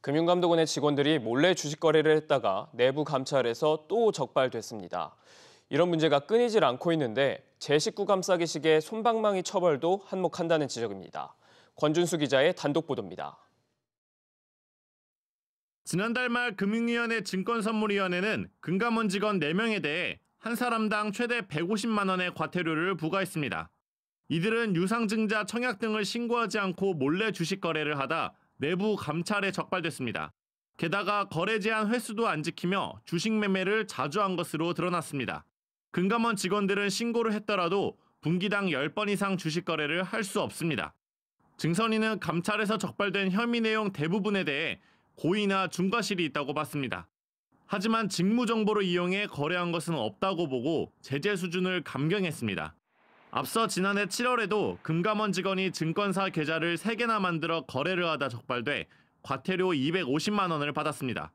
금융감독원의 직원들이 몰래 주식 거래를 했다가 내부 감찰에서 또 적발됐습니다. 이런 문제가 끊이질 않고 있는데 제19 감싸기식의 손방망이 처벌도 한몫한다는 지적입니다. 권준수 기자의 단독 보도입니다. 지난달 말 금융위원회 증권선물위원회는 금감원 직원 4명에 대해 한 사람당 최대 150만 원의 과태료를 부과했습니다. 이들은 유상증자 청약 등을 신고하지 않고 몰래 주식 거래를 하다 내부 감찰에 적발됐습니다. 게다가 거래 제한 횟수도 안 지키며 주식 매매를 자주 한 것으로 드러났습니다. 금감원 직원들은 신고를 했더라도 분기당 10번 이상 주식 거래를 할 수 없습니다. 증선인은 감찰에서 적발된 혐의 내용 대부분에 대해 고의나 중과실이 있다고 봤습니다. 하지만 직무 정보를 이용해 거래한 것은 없다고 보고 제재 수준을 감경했습니다. 앞서 지난해 7월에도 금감원 직원이 증권사 계좌를 3개나 만들어 거래를 하다 적발돼 과태료 250만 원을 받았습니다.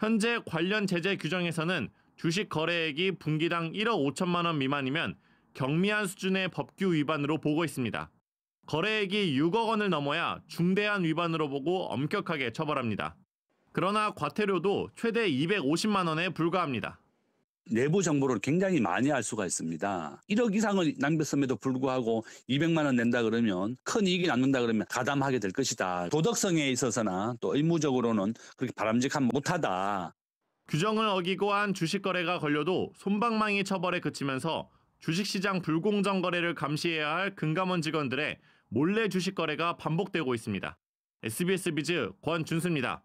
현재 관련 제재 규정에서는 주식 거래액이 분기당 1억 5천만 원 미만이면 경미한 수준의 법규 위반으로 보고 있습니다. 거래액이 6억 원을 넘어야 중대한 위반으로 보고 엄격하게 처벌합니다. 그러나 과태료도 최대 250만 원에 불과합니다. 내부 정보를 굉장히 많이 알 수가 있습니다. 1억 이상을 낭비했음에도 불구하고 200만 원 낸다 그러면 큰 이익이 남는다 그러면 가담하게 될 것이다. 도덕성에 있어서나 또 의무적으로는 그렇게 바람직한 못하다. 규정을 어기고 한 주식 거래가 걸려도 손방망이 처벌에 그치면서 주식시장 불공정 거래를 감시해야 할 금감원 직원들의 몰래 주식 거래가 반복되고 있습니다. SBS 비즈 권준수입니다.